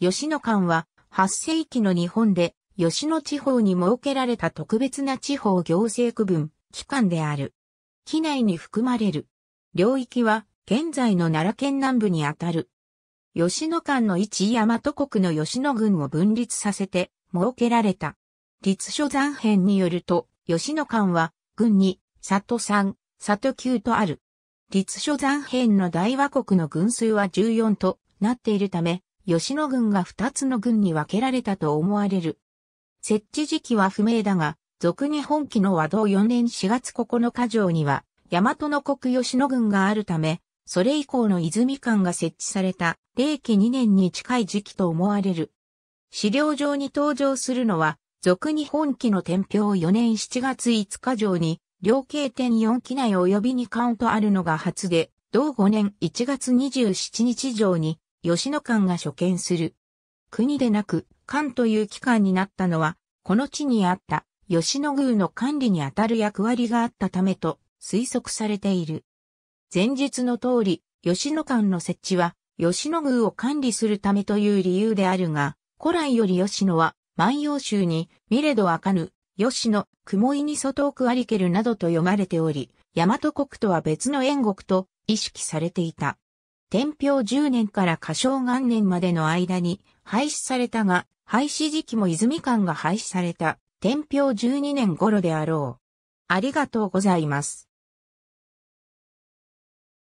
吉野館は8世紀の日本で吉野地方に設けられた特別な地方行政区分、機関である。機内に含まれる。領域は現在の奈良県南部にあたる。吉野館の一大和国の吉野郡を分立させて設けられた。立所残編によると、吉野館は、郡に、里三、里九とある。立所残編の大和国の軍数は14となっているため、吉野軍が二つの軍に分けられたと思われる。設置時期は不明だが、俗に本期の和道4年4月9日城には、大和の国吉野軍があるため、それ以降の泉館が設置された、霊期2年に近い時期と思われる。資料上に登場するのは、俗に本期の天平4年7月5日城に、両計点4期内及びウ巻とあるのが初で、同5年1月27日城に、吉野館が所見する。国でなく、館という機関になったのは、この地にあった吉野宮の管理にあたる役割があったためと推測されている。前述の通り、吉野館の設置は、吉野宮を管理するためという理由であるが、古来より吉野は、万葉集に、見れどあかぬ、吉野、雲井に外奥ありけるなどと読まれており、大和国とは別の縁国と意識されていた。天平10年から過小元年までの間に廃止されたが、廃止時期も泉間が廃止された天平12年頃であろう。ありがとうございます。